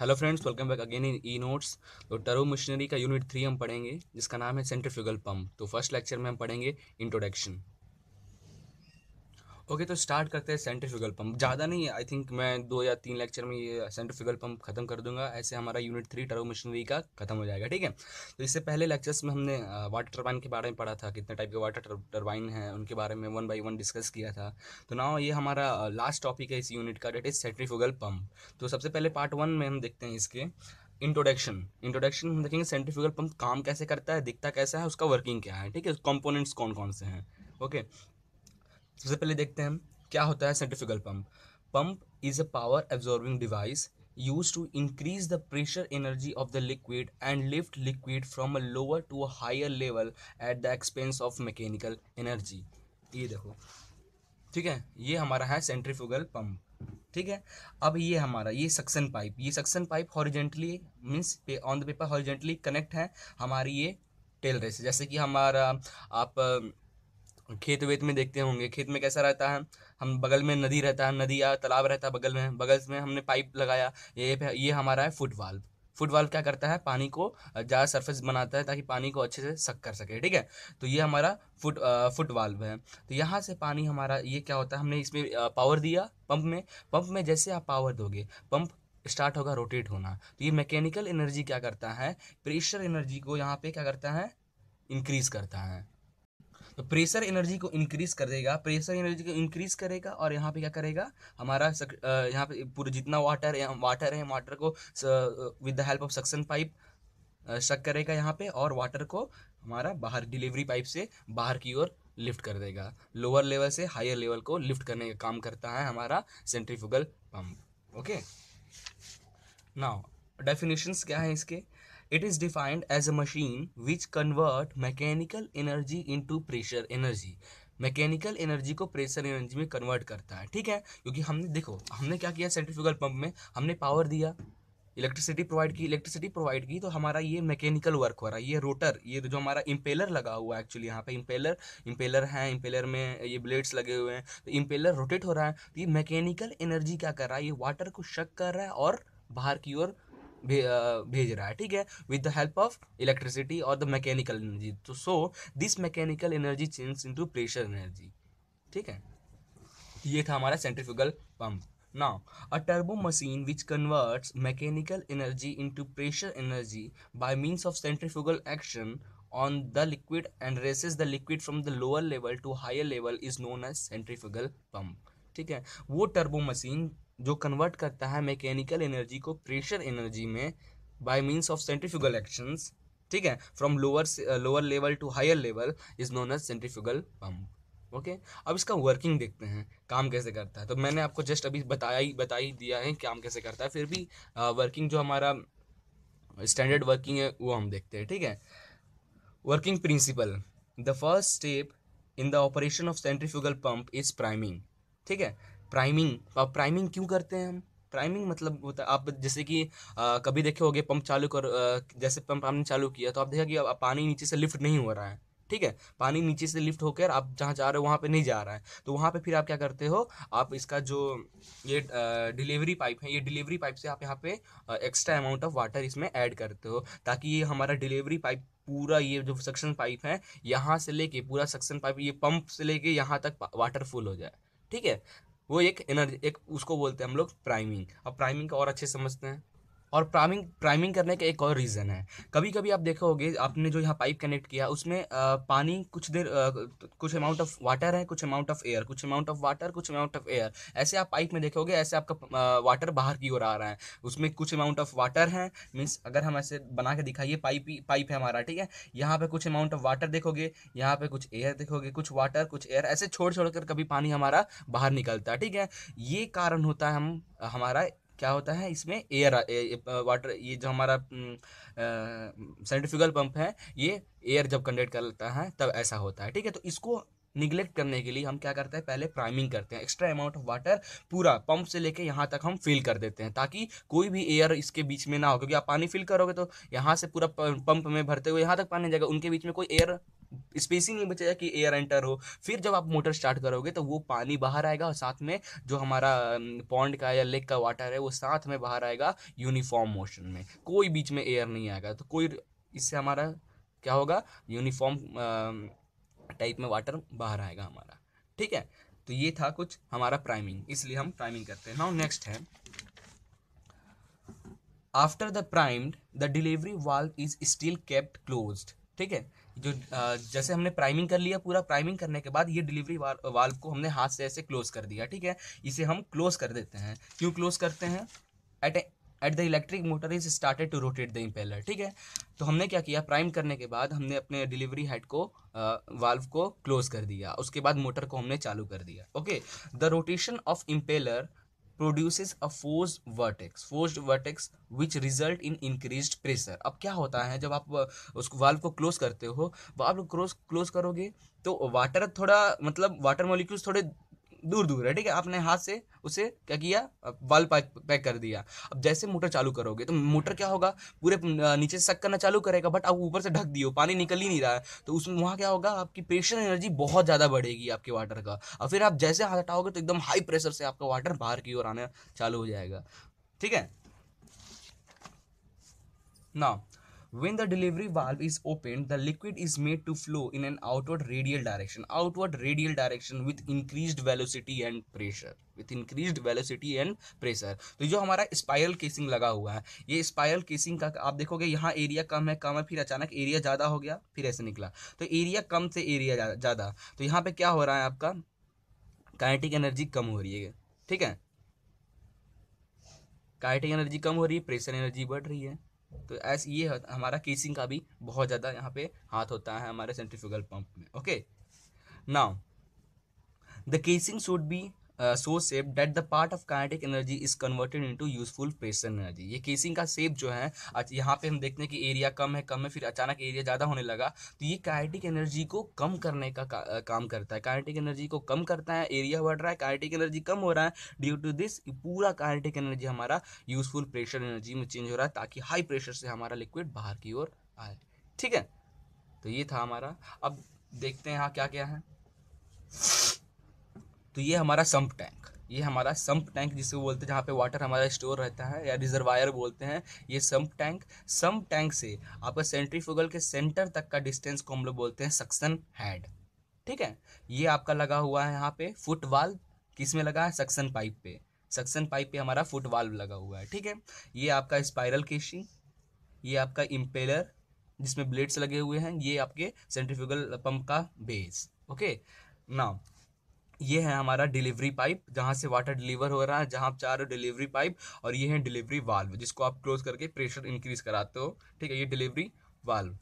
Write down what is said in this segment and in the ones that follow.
Hello friends welcome back again in E notes तो turbo machinery का unit three हम पढ़ेंगे जिसका नाम है सेंट्रिफ्यूगल पंप तो फर्स्ट लेक्चर में हम पढ़ेंगे इंट्रोडक्शन ओके तो स्टार्ट करते हैं सेंट्रीफ्यूगल पंप ज़्यादा नहीं आई थिंक मैं दो या तीन लेक्चर में ये सेंट्रीफ्यूगल पंप खत्म कर दूंगा ऐसे हमारा यूनिट थ्री टर्बो मशीनरी का खत्म हो जाएगा ठीक है तो इससे पहले लेक्चर्स में हमने वाटर टर्बाइन के बारे में पढ़ा था कितने टाइप के वाटर टर्बाइन हैं उनके बारे में वन बाई वन डिस्कस किया था तो ना ये हमारा लास्ट टॉपिक है इस यूनिट का डेट इज सेंट्रीफ्यूगल पंप तो सबसे पहले पार्ट वन में हम देखते हैं इसके इंट्रोडक्शन इंट्रोडक्शन हम देखेंगे सेंट्रीफ्यूगल पंप काम कैसे करता है दिखता कैसा है उसका वर्किंग क्या है ठीक है कंपोनेंट्स कौन कौन से हैं ओके okay. सबसे पहले देखते हैं क्या होता है centrifugal pump pump is a power absorbing device use to increase the pressure energy of the liquid and lift liquid from a lower to a higher level at the expense of mechanical energy ये देखो ठीक है ये हमारा है centrifugal pump ठीक है अब ये हमारा ये सक्सन पाइप ये suction pipe horizontally means on the paper horizontally connect है हमारी ये टेल रेस जैसे कि हमारा आप खेत वेत में देखते होंगे खेत में कैसा रहता है हम बगल में नदी रहता है नदी या तालाब रहता है बगल में बगल में हमने पाइप लगाया ये ये हमारा है फुट वाल्व फुट वाल्व क्या करता है पानी को ज़्यादा सरफेस बनाता है ताकि पानी को अच्छे से सक कर सके ठीक है तो ये हमारा फुट फुट वाल्व है तो यहाँ से पानी हमारा ये क्या होता है हमने इसमें पावर दिया पंप में पंप में जैसे आप पावर दोगे पंप स्टार्ट होगा रोटेट होना तो ये मैकेनिकल एनर्जी क्या करता है प्रेशर एनर्जी को यहाँ पे क्या करता है इंक्रीज करता है तो प्रेशर एनर्जी को इंक्रीज कर देगा प्रेशर एनर्जी को इंक्रीज करेगा और यहाँ पे क्या करेगा हमारा यहाँ पे पूरा जितना वाटर है वाटर है वाटर को with the help of suction pipe suck करेगा यहाँ पे और वाटर को हमारा बाहर डिलीवरी पाइप से बाहर की ओर लिफ्ट कर देगा लोअर लेवल से हायर लेवल को लिफ्ट करने का काम करता है हमारा centrifugal pump okay now definitions क्या है इसके is defined as a machine which convert mechanical energy into pressure energy mechanical energy को प्रेशर एनर्जी में कन्वर्ट करता है ठीक है क्योंकि हमने देखो हमने क्या किया सेंट्रीफ्यूगल पंप में हमने पावर दिया इलेक्ट्रिसिटी प्रोवाइड की इलेक्ट्रिसिटी प्रोवाइड की तो हमारा ये मैकेनिकल वर्क हो रहा है ये रोटर ये जो हमारा इम्पेलर लगा हुआ है एक्चुअली यहाँ पे इम्पेलर इम्पेलर है इम्पेलर में ये ब्लेड्स लगे हुए हैं तो इम्पेलर रोटेट हो रहा है तो ये मैकेनिकल एनर्जी क्या कर रहा है ये वाटर को शक कर रहा है और बाहर की ओर भेज रहा है ठीक है with the help of electricity और द मैकेनिकल एनर्जी तो so this mechanical energy change into pressure energy ठीक है ये था हमारा सेंट्रिफिकल पंप ना a turbo machine which converts mechanical energy into pressure energy by means of centrifugal action on the liquid and raises the liquid from the lower level to higher level is known as centrifugal pump ठीक है वो turbo machine जो convert करता है mechanical energy को pressure energy में by means of centrifugal actions ठीक है from lower lower level to higher level is known as centrifugal pump okay अब इसका वर्किंग देखते हैं काम कैसे करता है तो मैंने आपको जस्ट अभी बताया ही बता ही दिया है काम कैसे करता है फिर भी आ, uh, वर्किंग जो हमारा स्टैंडर्ड वर्किंग है वो हम देखते हैं ठीक है working principle the first step in the operation of centrifugal pump is priming ठीक है प्राइमिंग आप प्राइमिंग क्यों करते हैं हम प्राइमिंग मतलब होता है आप जैसे कि आ, कभी देखे हो पंप चालू कर जैसे पंप आपने चालू किया तो आप देखा कि पानी नीचे से लिफ्ट नहीं हो रहा है ठीक है पानी नीचे से लिफ्ट होकर आप जहाँ जा रहे हो वहाँ पे नहीं जा रहा है तो वहाँ पे फिर आप क्या करते हो आप इसका जो ये डिलीवरी पाइप है ये डिलीवरी पाइप से आप यहाँ पे एक्स्ट्रा अमाउंट ऑफ वाटर इसमें ऐड करते हो ताकि ये हमारा डिलीवरी पाइप पूरा ये जो सक्शन पाइप है यहाँ से लेके पूरा सक्शन पाइप ये पंप से लेके यहाँ तक वाटर फुल हो जाए ठीक है वो एक एनर्जी एक उसको बोलते हैं हम लोग प्राइमिंग अब प्राइमिंग का और अच्छे समझते हैं और प्राइमिंग प्राइमिंग करने का एक और रीज़न है कभी कभी आप देखोगे आपने जो यहाँ पाइप कनेक्ट किया उसमें आ, पानी कुछ देर कुछ अमाउंट ऑफ वाटर है कुछ अमाउंट ऑफ एयर कुछ अमाउंट ऑफ वाटर कुछ अमाउंट ऑफ एयर ऐसे आप पाइप में देखोगे ऐसे आपका आ, वाटर बाहर की ओर आ रहा है उसमें कुछ अमाउंट ऑफ वाटर है मीन्स अगर हम ऐसे बना के दिखाइए पाइप पाइप है हमारा ठीक है यहाँ पर कुछ अमाउंट ऑफ वाटर देखोगे यहाँ पर कुछ एयर देखोगे कुछ वाटर कुछ एयर ऐसे छोड़ छोड़ कर कभी पानी हमारा बाहर निकलता है ठीक है ये कारण होता है हम हमारा क्या होता है इसमें एयर वाटर ये जो हमारा सेंट्रिफिकल हम्म, पंप है ये एयर जब कंडक्ट कर लेता है तब ऐसा होता है ठीक है तो इसको निगलेक्ट करने के लिए हम क्या करते हैं पहले प्राइमिंग करते हैं एक्स्ट्रा अमाउंट ऑफ वाटर पूरा पंप से लेके यहाँ तक हम फिल कर देते हैं ताकि कोई भी एयर इसके बीच में ना हो क्योंकि आप पानी फिल करोगे तो यहाँ से पूरा पंप में भरते हुए यहाँ तक पानी जाएगा उनके बीच में कोई एयर स्पेस ही नहीं बचेगा कि एयर एंटर हो फिर जब आप मोटर स्टार्ट करोगे तो वो पानी बाहर आएगा और साथ में जो हमारा पॉन्ड का या लेक का वाटर है वो साथ में बाहर आएगा यूनिफॉर्म मोशन में कोई बीच में एयर नहीं आएगा तो कोई इससे हमारा क्या होगा यूनिफॉर्म टाइप में वाटर बाहर आएगा हमारा ठीक है तो ये था कुछ हमारा प्राइमिंग इसलिए हम प्राइमिंग करते हैं नाउ नेक्स्ट है after the primed the delivery valve is still kept closed ठीक है जो जैसे हमने प्राइमिंग कर लिया पूरा प्राइमिंग करने के बाद ये डिलीवरी वाल्व को हमने हाथ से ऐसे क्लोज कर दिया ठीक है इसे हम क्लोज कर देते हैं क्यों क्लोज करते हैं at at the electric motor is started to rotate the impeller ठीक है तो हमने क्या किया प्राइम करने के बाद हमने अपने डिलीवरी हेड को वाल्व को क्लोज कर दिया उसके बाद मोटर को हमने चालू कर दिया okay the rotation of impeller produces a force vortex force vortex which result in increase pressure अब क्या होता है जब आप उसको वाल्व को क्लोज करते हो वाल्व क्लोज क्लोज करोगे तो वाटर थोड़ा मतलब वाटर मॉलिक्यूल्स थोड़े दूर दूर है ठीक है आपने हाथ से उसे क्या किया बाल पैक पैक कर दिया अब जैसे मोटर चालू करोगे तो मोटर क्या होगा पूरे नीचे से सक करना चालू करेगा बट आप ऊपर से ढक दियो पानी निकल ही नहीं रहा है तो उसमें वहाँ क्या होगा आपकी प्रेशर एनर्जी बहुत ज़्यादा बढ़ेगी आपके वाटर का और फिर आप जैसे हाथ हटाओगे तो एकदम हाई प्रेशर से आपका वाटर बाहर की ओर आना चालू हो जाएगा ठीक है ना when the delivery valve is opened the liquid is made to flow in an outward radial direction outward radial direction with increased velocity and pressure with increase velocity and pressure तो जो हमारा स्पायरल केसिंग लगा हुआ है ये spiral casing का आप देखोगे यहाँ एरिया कम है कम है फिर अचानक एरिया ज़्यादा हो गया फिर ऐसे निकला तो एरिया कम से एरिया ज़्यादा तो यहाँ पे क्या हो रहा है आपका काइनेटिक एनर्जी कम हो रही है ठीक है काइनेटिक एनर्जी कम हो रही है प्रेशर एनर्जी बढ़ रही है तो ऐस ये हमारा केसिंग का भी बहुत ज़्यादा यहाँ पे हाथ होता है हमारे सेंट्रीफ्यूगल पंप में okay now the casing should be so shaped that the part of of energy is converted converted useful pressure energy ये केसिंग का सेप जो है यहाँ पे हम देखते हैं कि एरिया कम है कम है फिर अचानक एरिया ज़्यादा होने लगा तो ये काइनेटिक एनर्जी को कम करने का, का uh, काम करता है काइनेटिक एनर्जी को कम करता है एरिया बढ़ रहा है काइनेटिक एनर्जी कम हो रहा है ड्यू टू दिस पूरा काइनेटिक एनर्जी हमारा यूजफुल प्रेशर एनर्जी में चेंज हो रहा है ताकि हाई प्रेशर से हमारा लिक्विड बाहर की ओर आए ठीक है तो ये था हमारा अब देखते हैं यहाँ क्या क्या है तो ये हमारा सम्प टैंक ये हमारा सम्प टैंक जिसे बोलते हैं जहाँ पे वाटर हमारा स्टोर रहता है या रिजर्वायर बोलते हैं ये सम्प टैंक सम्प टैंक से आपका सेंट्रीफ्यूगल के सेंटर तक का डिस्टेंस को हम लोग बोलते हैं सक्सन हैड ठीक है ये आपका लगा हुआ है यहाँ पे फुट वाल किस में लगा है सक्सन पाइप पे सक्सन पाइप पे हमारा फुट वाल्व लगा हुआ है ठीक है ये आपका स्पायरल केशिंग ये आपका इम्पेलर जिसमें ब्लेड्स लगे हुए हैं ये आपके सेंट्रीफ्यूगल पंप का बेस ओके नाउ ये है हमारा डिलीवरी पाइप जहाँ से वाटर डिलीवर हो रहा है जहाँ आप चाह रहे हो डिलीवरी पाइप और ये है डिलीवरी वाल्व जिसको आप क्लोज करके प्रेशर इंक्रीज कराते हो ठीक है ये डिलीवरी वाल्व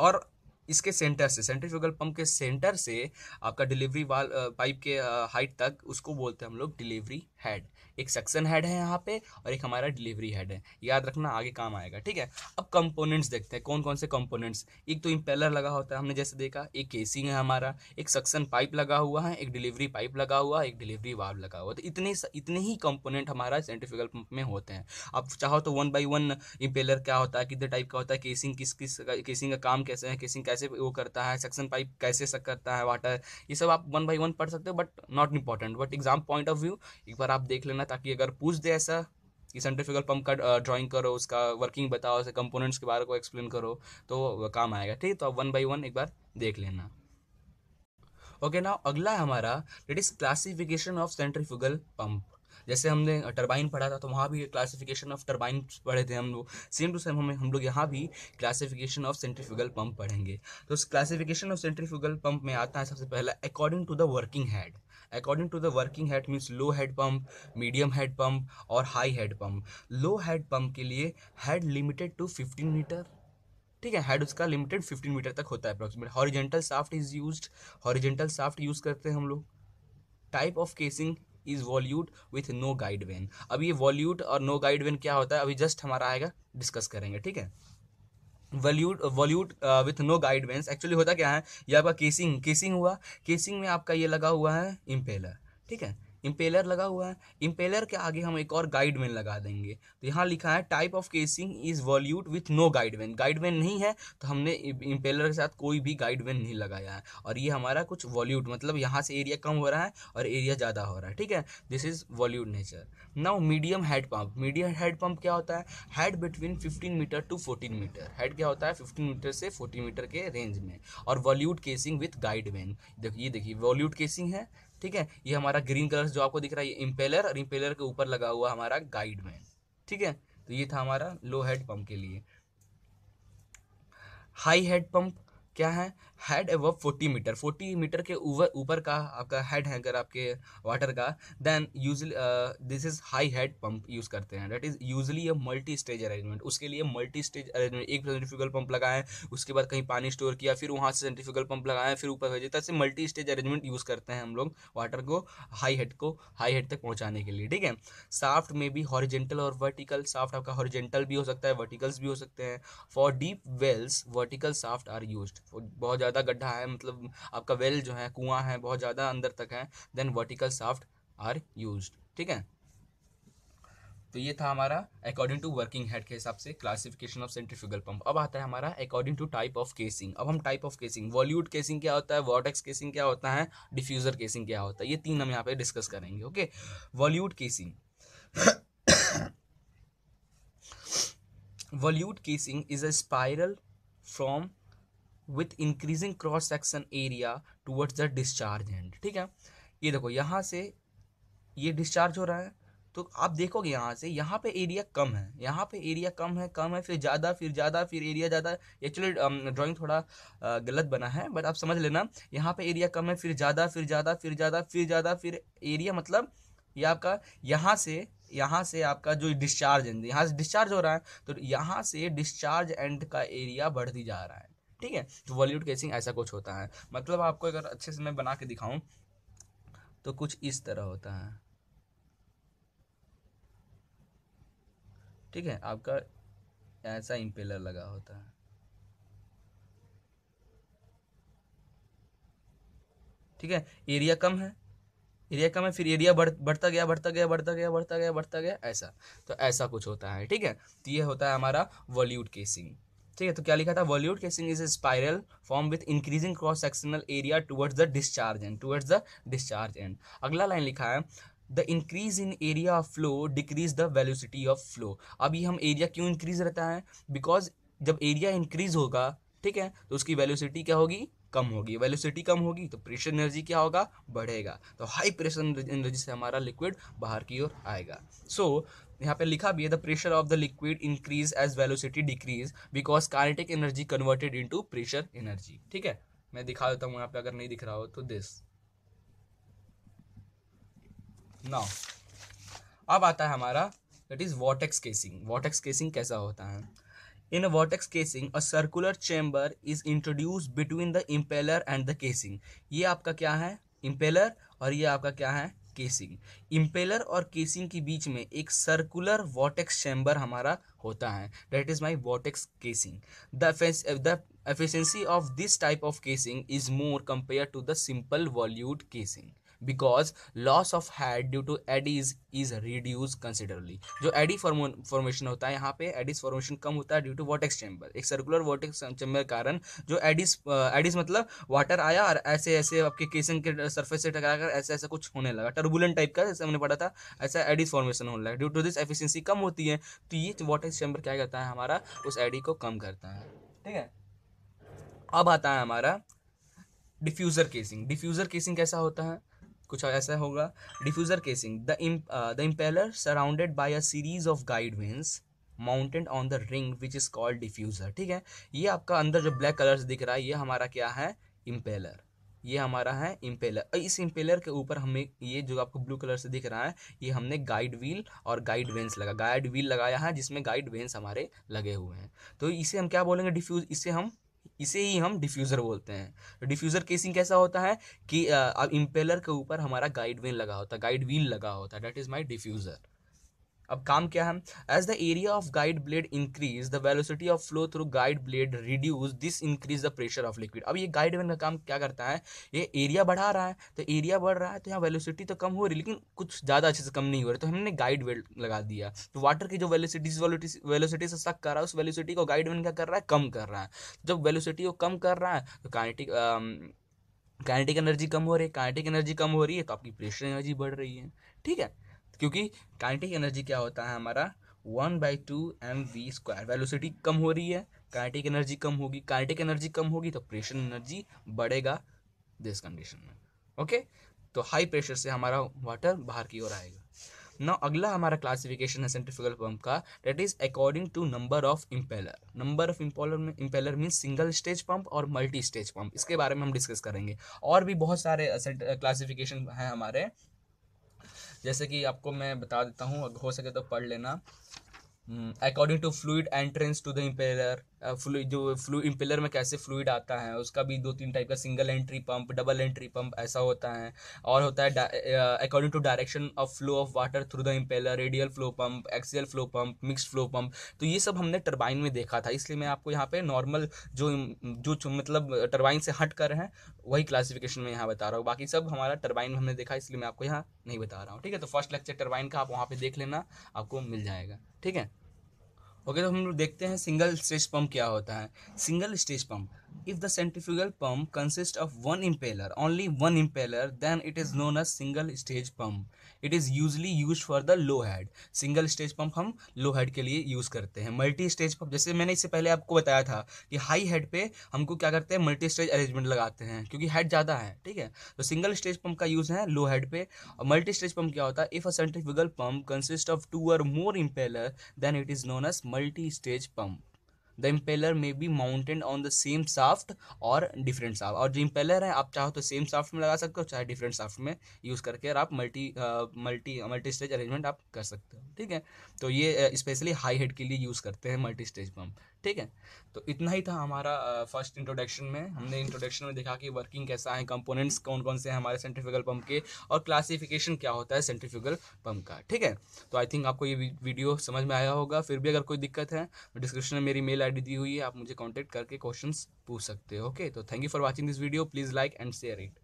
और इसके सेंटर से सेंट्रीफ्यूगल पंप के सेंटर से आपका डिलीवरी वाल पाइप के हाइट तक उसको बोलते हैं हम लोग डिलीवरी हेड एक सेक्शन हेड है यहाँ पे और एक हमारा डिलीवरी हेड है याद रखना आगे काम आएगा ठीक है अब कंपोनेंट्स देखते हैं कौन कौन से कंपोनेंट्स एक तो इंपेलर लगा होता है हमने जैसे देखा एक केसिंग है हमारा एक सक्सन पाइप लगा हुआ है एक डिलीवरी पाइप लगा हुआ है एक डिलीवरी वाल्व लगा हुआ तो इतने इतने ही कंपोनेंट हमारा सेंट्रीफ्यूगल पंप में होते हैं आप चाहो तो वन बाई वन इंपेलर क्या होता है कितने टाइप का होता है केसिंग किस किस केसिंग का काम कैसे है केसिंग कैसे वो करता है सक्सन पाइप कैसे सक करता है वाटर ये सब आप वन बाई वन पढ़ सकते हो but not important but exam point of view एक बार आप देख लेना ताकि अगर पूछ दे ऐसा कि सेंट्रीफ्यूगल पंप का ड्राइंग करो उसका वर्किंग बताओ उसके कंपोनेंट्स के बारे को एक्सप्लेन करो तो काम आएगा ठीक है तो आप वन बाई वन एक बार देख लेना ओके ना अगला हमारा it is classification of centrifugal pump जैसे हमने टरबाइन पढ़ा था तो वहाँ भी क्लासिफिकेशन ऑफ टरबाइन पढ़े थे हम लोग सेम टू सेम हमें हम लोग यहाँ भी क्लासिफिकेशन ऑफ सेंट्रीफ्यूगल पंप पढ़ेंगे तो क्लासिफिकेशन ऑफ सेंट्रिफ्यूगल पंप में आता है सबसे पहला according to the working head according to the working head means low head pump medium head pump और high head pump low head pump के लिए head limited to fifteen metre ठीक है हेड उसका लिमिटेड फिफ्टीन मीटर तक होता है approximate horizontal shaft is use horizontal shaft use करते हैं हम लोग type of casing is volute with no guide vane अब ये वॉल्यूट और नो गाइड वेन क्या होता है अभी जस्ट हमारा आएगा डिस्कस करेंगे ठीक है volute volute with no guide vanes actually होता क्या है ये आपका केसिंग केसिंग हुआ केसिंग में आपका ये लगा हुआ है इम्पेलर ठीक है इम्पेलर लगा हुआ है इम्पेलर के आगे हम एक और गाइड वैन लगा देंगे तो यहाँ लिखा है type of casing is volute with no guide vane guide vane नहीं है तो हमने इम्पेलर के साथ कोई भी गाइड वैन नहीं लगाया है और ये हमारा कुछ वॉल्यूट मतलब यहाँ से एरिया कम हो रहा है और एरिया ज़्यादा हो रहा है ठीक है this is volute nature now medium head pump medium head pump क्या होता है head between fifteen metre to fourteen metre head क्या होता है फिफ्टीन मीटर से फोर्टीन मीटर के रेंज में और volute casing with guide vane देखिए देखिए वॉल्यूट केसिंग है ठीक है ये हमारा ग्रीन कलर जो आपको दिख रहा है इम्पेलर और इम्पेलर के ऊपर लगा हुआ हमारा गाइड मैन ठीक है तो ये था हमारा लो हेड पंप के लिए हाई हेड पंप क्या है हेड एवब 40 मीटर 40 मीटर के ऊपर का आपका हेड अगर आपके वाटर का then usually this is high head pump use करते हैं that is usually a multi stage arrangement उसके लिए मल्टी स्टेज अरेंजमेंट एक सेंट्रीफ्यूगल पंप लगाएं उसके बाद कहीं पानी स्टोर किया फिर वहाँ से सेंट्रीफ्यूगल पंप लगाएं फिर ऊपर भेजे तरह से मल्टी स्टेज अरेंजमेंट यूज करते हैं हम लोग वाटर को हाई हेड को हाई हेड तक पहुँचाने के लिए ठीक है साफ्ट में भी हॉरिजेंटल और वर्टिकल साफ्ट आपका हॉरिजेंटल भी हो सकता है वर्टिकल्स भी हो सकते हैं for deep wells vertical shaft are use बहुत ज़्यादा ज़्यादा गड्ढा है मतलब आपका वेल जो है कुआं है बहुत ज़्यादा अंदर तक है then vertical shaft are use ठीक है तो ये था हमारा अकॉर्डिंग टू वर्किंग हेड के हिसाब से क्लासिफिकेशन ऑफ सेंट्रिफ्यूगल पंप अब आता है हमारा according to type of casing अब हम type of casing volute casing क्या होता है वॉटेक्स केसिंग क्या होता है डिफ्यूजर केसिंग क्या होता है ये तीन हम यहाँ पे डिस्कस करेंगे okay volute casing volute casing is a spiral from with increasing cross section area towards the discharge end ठीक है ये देखो यहाँ से ये डिस्चार्ज हो रहा है तो आप देखोगे यहाँ से यहाँ पे एरिया कम है यहाँ पे एरिया कम है कम है फिर ज़्यादा फिर ज़्यादा फिर एरिया ज़्यादा एक्चुअली ड्राइंग थोड़ा uh, गलत बना है बट आप समझ लेना यहाँ पे एरिया कम है फिर ज़्यादा फिर ज़्यादा फिर ज़्यादा फिर ज़्यादा फिर एरिया मतलब ये आपका यहाँ से यहाँ से आपका जो डिस्चार्ज एंड यहाँ से डिस्चार्ज हो रहा है तो यहाँ से डिस्चार्ज एंड का एरिया बढ़ती जा रहा है ठीक है तो बॉलीवुड केसिंग ऐसा कुछ होता है मतलब आपको अगर अच्छे से मैं बना के दिखाऊं तो कुछ इस तरह होता है ठीक है आपका ऐसा इम्पेलर लगा होता है ठीक है एरिया कम है एरिया कम है फिर एरिया बढ़ बढ़ता गया बढ़ता गया बढ़ता गया बढ़ता गया बढ़ता गया ऐसा तो ऐसा कुछ होता है ठीक है तो ये होता है हमारा बॉलीवुड केसिंग ठीक है तो क्या लिखा था volute casing is spiral form with increasing cross sectional area towards the discharge end towards the discharge end अगला लाइन लिखा है the increase in area of flow decrease the velocity of flow अभी हम एरिया क्यों increase रहता है because जब area increase होगा ठीक है तो उसकी वेलोसिटी क्या होगी कम होगी वेलोसिटी कम होगी तो प्रेशर एनर्जी क्या होगा बढ़ेगा तो हाई प्रेशर एनर्जी से हमारा लिक्विड बाहर की ओर आएगा सो so, यहाँ पे लिखा भी है the pressure of the liquid increase as velocity decrease because kinetic energy converted to pressure energy ठीक है मैं दिखा देता हूँ यहाँ पे अगर नहीं दिख रहा हो तो दिस नाउ अब आता है हमारा that is vortex casing vortex casing कैसा होता है in vortex casing a circular circular is introduce between the impeller and the casing ये आपका क्या है इम्पेलर और ये आपका क्या है केसिंग इम्पेलर और केसिंग के बीच में एक सर्कुलर वॉटेक्स चैम्बर हमारा होता है that is my vortex casing the efficiency of this type of casing is more compare to the simple volute casing because loss of head due to eddies is reduce considerably जो eddy formation होता है यहाँ पे eddies formation कम होता है due to vortex chamber एक circular vortex chamber कारण जो एडिस एडिस मतलब वाटर आया और ऐसे ऐसे आपके केसन के सर्फेस से कर ऐसे ऐसा कुछ होने लगा टर्बुलेंट टाइप का जैसे हमने पढ़ा था ऐसा एडिस फॉर्मेशन होने लगा ड्यू टू दिस एफिशियंसी कम होती है तो ये वॉटेक्स चैम्बर क्या करता है हमारा उस एडी को कम करता है ठीक है अब आता है हमारा डिफ्यूज़र केसिंग डिफ्यूज़र केसिंग कैसा होता है कुछ ऐसा होगा डिफ्यूज़र केसिंग द इम the impeller surrounded by a series of guide vanes mounted on the ring which is called diffuser ठीक है ये आपका अंदर जो ब्लैक कलर्स दिख रहा है ये हमारा क्या है इम्पेलर ये हमारा है इम्पेलर इस इम्पेलर के ऊपर हमें ये जो आपको ब्लू कलर से दिख रहा है ये हमने गाइड व्हील और गाइड वेंस लगा गाइड व्हील लगाया है जिसमें गाइड वेंस हमारे लगे हुए हैं तो इसे हम क्या बोलेंगे डिफ्यूज इसे हम इसे ही हम डिफ्यूज़र बोलते हैं डिफ्यूज़र तो केसिंग कैसा होता है कि अब इम्पेलर के ऊपर हमारा गाइड वेन लगा होता है गाइड व्हील लगा होता है डेट इज़ माई डिफ्यूज़र अब काम क्या है as the area of guide blade increase the velocity of flow through guide blade reduce this increase the pressure of liquid अब ये गाइड वेन का काम क्या करता है ये एरिया बढ़ा रहा है तो एरिया बढ़ रहा है तो यहाँ वेलोसिटी तो कम हो रही लेकिन कुछ ज़्यादा अच्छे से कम नहीं हो रहा तो हमने गाइड वेल्ट लगा दिया तो वाटर की जो वेलोसिटी वेलोसिटी से सक कर रहा है उस वेलोसिटी को गाइड वेन क्या कर रहा है कम कर रहा है जब वेलोसिटी को कम कर रहा है तो काइनेटिक काइनेटिक एनर्जी कम हो रही है काइनेटिक एनर्जी कम हो रही है तो आपकी प्रेशर एनर्जी बढ़ रही है ठीक है क्योंकि काइनेटिक एनर्जी क्या होता है हमारा one by two M V square velocity कम हो रही है काइनेटिक एनर्जी कम होगी काइनेटिक एनर्जी कम होगी तो प्रेशर एनर्जी बढ़ेगा दिस कंडीशन में ओके तो हाई प्रेशर से हमारा वाटर बाहर की ओर आएगा ना अगला हमारा क्लासिफिकेशन है सेंट्रिफ्यूगल पंप का that is according to number of impeller number of impeller में impeller mean single stage pump और मल्टी स्टेज पंप इसके बारे में हम डिस्कस करेंगे और भी बहुत सारे क्लासिफिकेशन हैं हमारे जैसे कि आपको मैं बता देता हूँ हो सके तो पढ़ लेना according to fluid entrance to the impeller flow जो फ्लू इम्पेलर में कैसे फ्लूड आता है उसका भी दो तीन टाइप का single entry pump double entry pump ऐसा होता है और होता है according to direction of flow of water through the impeller radial flow pump axial flow pump mix flow pump तो ये सब हमने टर्बाइन में देखा था इसलिए मैं आपको यहाँ पे नॉर्मल जो जो मतलब टर्बाइन से हट कर हैं वही क्लासिफिकेशन में यहाँ बता रहा हूँ बाकी सब हमारा टर्बाइन हमने देखा इसलिए मैं आपको यहाँ नहीं बता रहा हूँ ठीक है तो फर्स्ट लेक्चर टर्बाइन का आप वहाँ पर देख लेना आपको मिल जाएगा ठीक है ओके तो हम लोग देखते हैं सिंगल स्टेज पंप क्या होता है single stage pump If the centrifugal pump consists of one impeller, only one impeller, then it is known as single stage pump. It is usually used for the low head. Single stage pump हम low head के लिए use करते हैं multi stage pump जैसे मैंने इससे पहले आपको बताया था कि हाई हेड पे हमको क्या करते हैं मल्टी स्टेज अरेंजमेंट लगाते हैं क्योंकि हेड ज़्यादा है ठीक है तो सिंगल स्टेज पम्प का यूज़ है लो हेड पे और मल्टी स्टेज पम्प क्या होता है if a centrifugal pump consists of two or more impeller, then it is known as multi-stage pump. The impeller may be mounted on the same shaft और different shaft और जो impeller है आप चाहो तो सेम साफ्ट में लगा सकते हो चाहे डिफरेंट साफ्ट में यूज़ करके और आप multi multi multi stage arrangement आप कर सकते हो ठीक है तो ये स्पेशली हाई हेड के लिए यूज़ करते हैं मल्टी स्टेज पम्प ठीक है तो इतना ही था हमारा फर्स्ट इंट्रोडक्शन में हमने इंट्रोडक्शन में देखा कि वर्किंग कैसा है कंपोनेंट्स कौन कौन से हैं हमारे सेंट्रीफ्यूगल पंप के और क्लासिफिकेशन क्या होता है सेंट्रीफ्यूगल पंप का ठीक है तो आई थिंक आपको ये वीडियो समझ में आया होगा फिर भी अगर कोई दिक्कत है तो डिस्क्रिप्शन में मेरी मेल आई दी हुई है आप मुझे कॉन्टैक्ट करके क्वेश्चन पूछ सकते हो ओके तो thank you for watching this video please like and share it